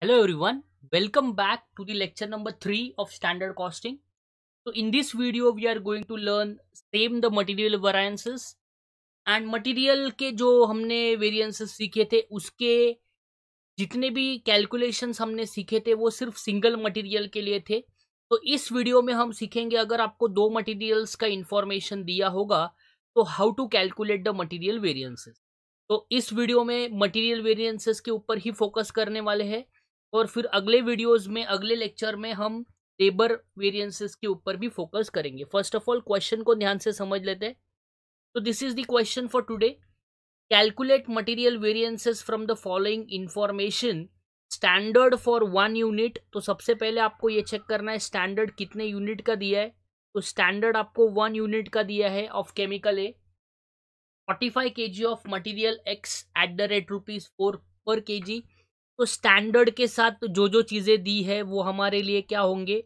Hello everyone, welcome back to the lecture number 3 of standard costing. So in this video we are going to learn same the material variances and material के जो हमने variances सीखे थे उसके जितने भी calculations हमने सीखे थे वो सिर्फ single material के लिए थे तो इस वीडियो में हम सीखेंगे अगर आपको दो मटेरियल्स का इंफॉर्मेशन दिया होगा तो how to calculate the material variances तो इस वीडियो में मटेरियल वेरिएंसेस के ऊपर ही फोकस करने वाले हैं और फिर अगले वीडियोस में अगले लेक्चर में हम लेबर वेरिएंसेस के ऊपर भी फोकस करेंगे फर्स्ट ऑफ ऑल क्वेश्चन को ध्यान से समझ लेते हैं तो this is the question for today calculate material variances from the following information standard for one unit तो सबसे पहले आपको ये चेक करना है स्टैंडर्ड कितने यूनिट का दिया है तो स्टैंडर्ड आपको वन यूनिट का दिया है of chemical A forty five K G of material X at the rate rupees four per K जी तो स्टैंडर्ड के साथ जो जो चीज़ें दी है वो हमारे लिए क्या होंगे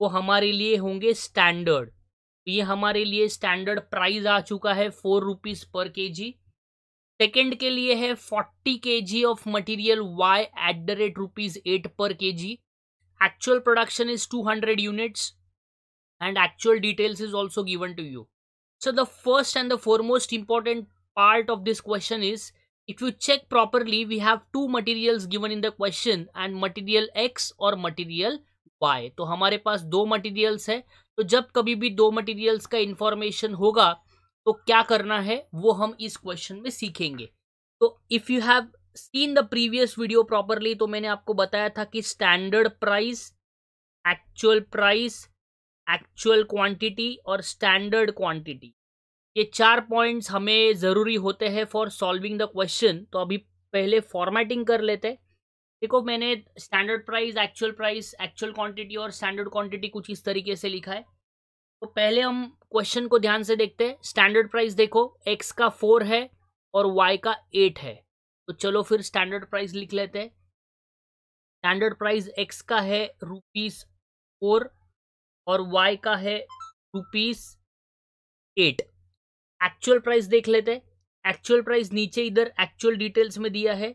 वो हमारे लिए होंगे स्टैंडर्ड तो ये हमारे लिए स्टैंडर्ड प्राइस आ चुका है फोर रुपीज़ पर के जी सेकेंड के लिए है forty K G of material Y at the rate rupees eight per K G actual production is two hundred units and actual details is also given to you so the first and the foremost important part of this question is If you check properly, we have two materials given in the question and material X और material Y. तो हमारे पास दो materials है तो जब कभी भी दो materials का information होगा तो क्या करना है वो हम इस क्वेश्चन में सीखेंगे तो if you have seen the previous video properly तो मैंने आपको बताया था कि standard price actual price actual quantity और स्टैंडर्ड क्वांटिटी ये चार पॉइंट्स हमें ज़रूरी होते हैं फॉर सॉल्विंग द क्वेश्चन तो अभी पहले फॉर्मेटिंग कर लेते हैं देखो मैंने standard price actual price actual quantity और स्टैंडर्ड क्वांटिटी कुछ इस तरीके से लिखा है तो पहले हम क्वेश्चन को ध्यान से देखते हैं स्टैंडर्ड प्राइस देखो एक्स का फोर है और वाई का एट है तो चलो फिर स्टैंडर्ड प्राइस लिख लेते हैं स्टैंडर्ड प्राइस एक्स का है रुपीस फोर और वाई का है रुपीस एट एक्चुअल प्राइस देख लेते हैं एक्चुअल प्राइस नीचे इधर एक्चुअल डिटेल्स में दिया है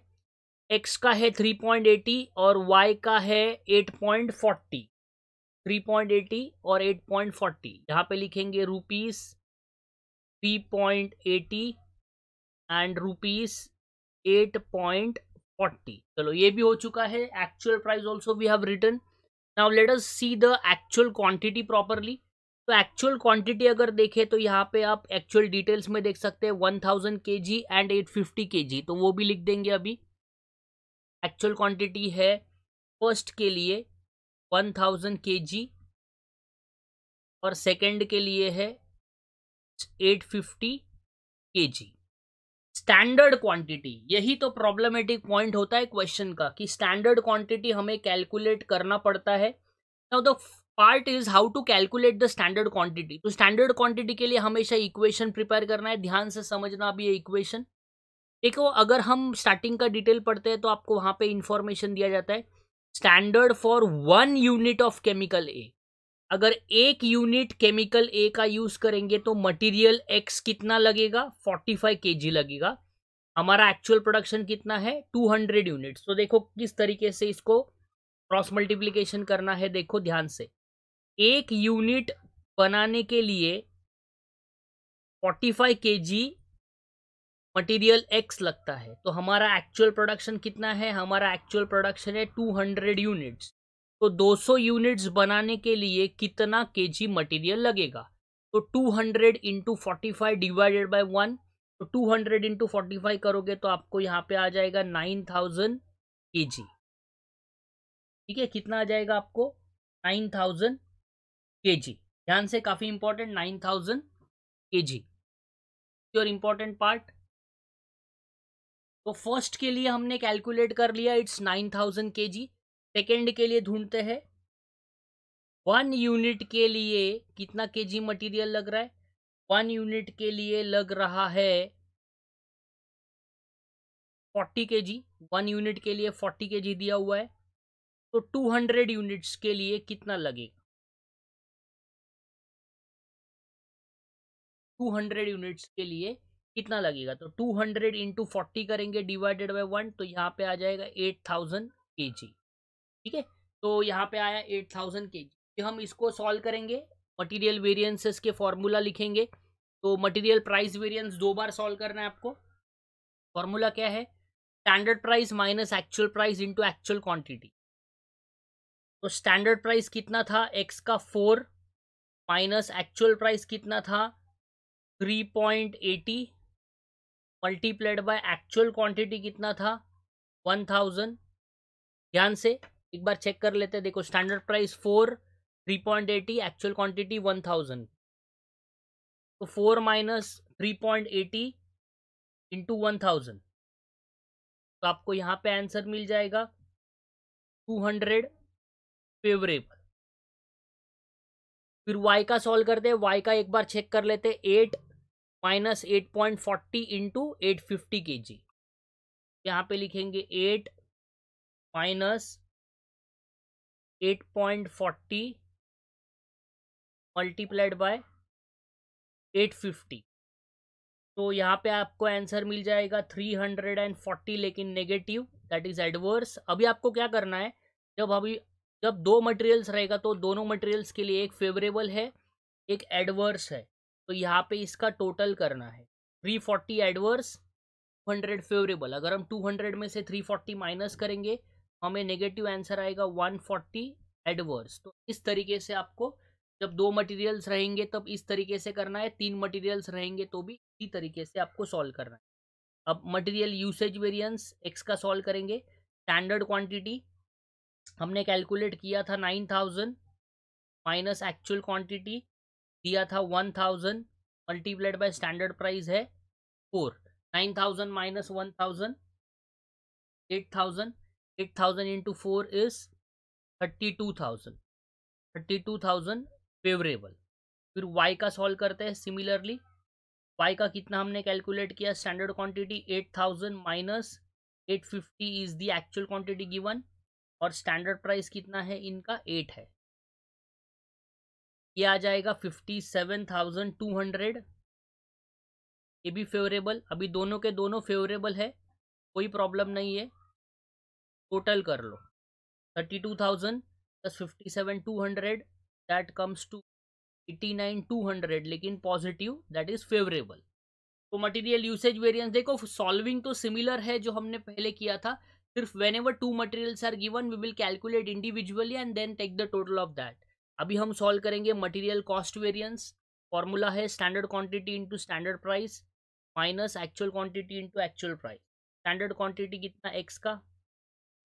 एक्स का है थ्री पॉइंट एटी और वाई का है eight point forty three point eighty और एट पॉइंट फोर्टी यहाँ पे लिखेंगे rupees three point eighty and rupees eight point forty चलो ये भी हो चुका है actual price also we have written now let us see the actual quantity properly तो एक्चुअल क्वांटिटी अगर देखें तो यहाँ पे आप एक्चुअल डिटेल्स में देख सकते हैं one thousand K ji and eight fifty K जी तो वो भी लिख देंगे अभी एक्चुअल क्वांटिटी है फर्स्ट के लिए वन थाउजेंड के जी और सेकंड के लिए है एट फिफ्टी के जी स्टैंडर्ड क्वांटिटी यही तो प्रॉब्लमेटिक पॉइंट होता है क्वेश्चन का कि स्टैंडर्ड क्वांटिटी हमें कैलकुलेट करना पड़ता है तो part is how to calculate the standard quantity तो स्टैंडर्ड क्वांटिटी के लिए हमेशा इक्वेशन प्रिपेयर करना है ध्यान से समझना अभी ये इक्वेशन देखो अगर हम स्टार्टिंग का डिटेल पढ़ते हैं तो आपको वहाँ पे इंफॉर्मेशन दिया जाता है standard for one unit of chemical A अगर एक यूनिट केमिकल ए का यूज़ करेंगे तो मटीरियल एक्स कितना लगेगा 45 जी लगेगा हमारा एक्चुअल प्रोडक्शन कितना है 200 यूनिट तो देखो किस तरीके से इसको क्रॉस मल्टीप्लीकेशन करना है देखो ध्यान से एक यूनिट बनाने के लिए 45 जी मटीरियल एक्स लगता है तो हमारा एक्चुअल प्रोडक्शन कितना है हमारा एक्चुअल प्रोडक्शन है 200 यूनिट्स तो 200 यूनिट्स बनाने के लिए कितना के जी मटीरियल लगेगा तो 200 hundred into forty divided by one तो 200 हंड्रेड इंटू फोर्टी करोगे तो आपको यहाँ पे आ जाएगा 9000 थाउजेंड के जी ठीक है कितना आ जाएगा आपको 9000 के जी ध्यान से काफ़ी important nine thousand K G your important part तो फर्स्ट के लिए हमने कैलकुलेट कर लिया it's nine thousand K ji second के लिए ढूंढते हैं वन यूनिट के लिए कितना के जी मटीरियल लग रहा है वन यूनिट के लिए लग रहा है फोर्टी के जी वन यूनिट के लिए फोर्टी के जी दिया हुआ है तो टू हंड्रेड यूनिट्स के लिए कितना लगेगा टू हंड्रेड यूनिट्स के लिए कितना लगेगा तो टू हंड्रेड इंटू फोर्टी करेंगे डिवाइडेड बाई वन तो यहाँ पे आ जाएगा एट थाउजेंड के जी ठीक है तो यहाँ पे आया एट थाउजेंड के जी हम इसको सॉल्व करेंगे मटेरियल वेरियंसेस के फॉर्मूला लिखेंगे तो मटेरियल प्राइस वेरियंस दो बार सॉल्व करना है आपको फॉर्मूला क्या है standard price minus actual price into actual quantity तो स्टैंडर्ड प्राइस कितना था एक्स का फोर माइनस एक्चुअल प्राइस कितना था three point eighty multiplied by actual quantity कितना था वन थाउजेंड ध्यान से एक बार चेक कर लेते हैं देखो standard price four three point eighty actual quantity one thousand तो four minus three point eighty into one thousand तो आपको यहाँ पे आंसर मिल जाएगा टू हंड्रेड फेवरेबल फिर वाई का सॉल्व करते हैं वाई का एक बार चेक कर लेते eight minus eight point forty into eight fifty K G यहाँ पे लिखेंगे eight minus eight point forty multiplied by eight fifty तो यहाँ पे आपको आंसर मिल जाएगा थ्री हंड्रेड एंड फोर्टी लेकिन नेगेटिव दैट इज एडवर्स अभी आपको क्या करना है जब अभी जब दो मटेरियल्स रहेगा तो दोनों मटेरियल्स के लिए एक फेवरेबल है एक एडवर्स है तो यहाँ पे इसका टोटल करना है three forty adverse hundred favourable अगर हम टू हंड्रेड में से थ्री फोर्टी माइनस करेंगे हमें नेगेटिव आंसर आएगा वन फोर्टी एडवर्स तो इस तरीके से आपको जब दो मटेरियल्स रहेंगे तब इस तरीके से करना है तीन मटेरियल्स रहेंगे तो भी इसी तरीके से आपको सॉल्व करना है अब मटेरियल यूसेज वेरियंस एक्स का सॉल्व करेंगे स्टैंडर्ड क्वांटिटी हमने कैलकुलेट किया था nine thousand minus actual quantity दिया था one thousand multiplied by standard price है four nine thousand minus one thousand eight thousand eight thousand into four is thirty two thousand thirty two thousand favourable फिर y का solve करते हैं similarly y का कितना हमने कैलकुलेट किया standard quantity eight thousand minus eight fifty is the actual quantity given और standard price कितना है इनका एट है ये आ जाएगा fifty seven thousand two hundred ये भी फेवरेबल अभी दोनों के दोनों फेवरेबल है कोई प्रॉब्लम नहीं है टोटल कर लो thirty two thousand plus fifty seven two hundred that comes to eighty nine two hundred लेकिन पॉजिटिव दैट इज़ फेवरेबल तो मटेरियल यूसेज वेरिएंस देखो सॉल्विंग तो सिमिलर है जो हमने पहले किया था सिर्फ whenever two materials are given we will calculate individually and then take the total of that अभी हम सॉल्व करेंगे मटेरियल कॉस्ट वेरिएंस फॉर्मूला है standard quantity into standard price minus actual quantity into actual price standard quantity कितना X का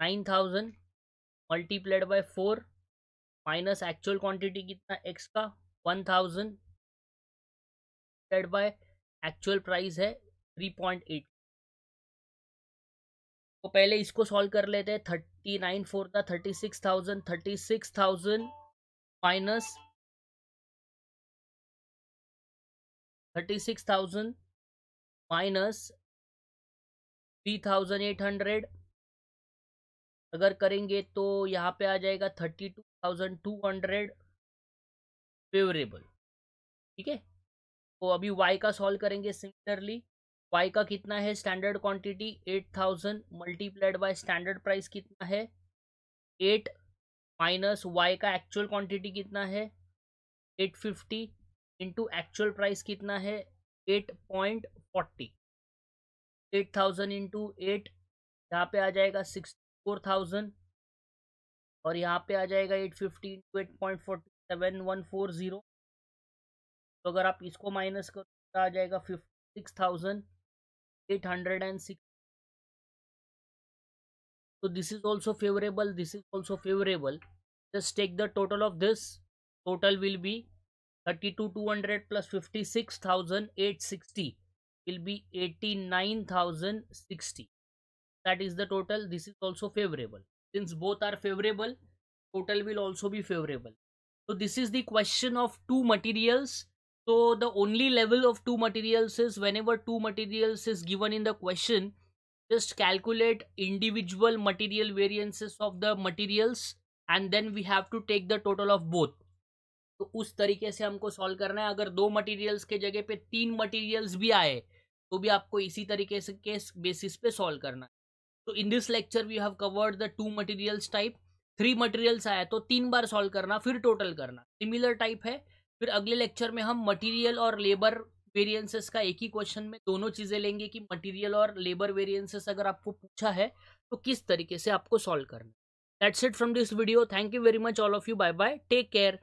nine thousand multiplied by four minus actual quantity कितना X का one thousand divided by actual price है three point eight तो पहले इसको solve कर लेते हैं थर्टी नाइन फोर का thirty six thousand thirty six thousand minus thirty six thousand minus three thousand eight hundred अगर करेंगे तो यहाँ पे आ जाएगा thirty two thousand two hundred favourable ठीक है तो अभी वाई का सॉल्व करेंगे सिमिलरली वाई का कितना है standard quantity eight thousand multiplied by standard price कितना है एट माइनस वाई का एक्चुअल क्वांटिटी कितना है eight fifty into actual price कितना है eight point forty eight thousand into eight यहाँ पे आ जाएगा सिक्स फोर थाउजेंड और यहाँ पे आ जाएगा eight fifty into eight point forty seven one four zero तो अगर आप इसको माइनस करो तो आ जाएगा fifty six thousand eight hundred and six तो this is also favourable this is also favourable just take the total of this total will be 32200 plus 56860 will be 89060 that is the total this is also favorable since both are favorable total will also be favorable so this is the question of two materials so the only level of two materials is whenever two materials is given in the question just calculate individual material variances of the materials and then we have to take the total of both तो उस तरीके से हमको solve करना है अगर दो materials के जगह पे तीन मटेरियल्स भी आए तो भी आपको इसी तरीके से के बेसिस पे सॉल्व करना है तो in this lecture we have covered the two materials type three materials आया तो तीन बार सॉल्व करना फिर टोटल करना सिमिलर टाइप है फिर अगले लेक्चर में हम मटेरियल और लेबर वेरियंसेस का एक ही क्वेश्चन में दोनों चीज़ें लेंगे कि मटेरियल और लेबर वेरियंसेस अगर आपको पूछा है तो किस तरीके से आपको सॉल्व करना That's it from this video. Thank you very much all of you. Bye bye. Take care.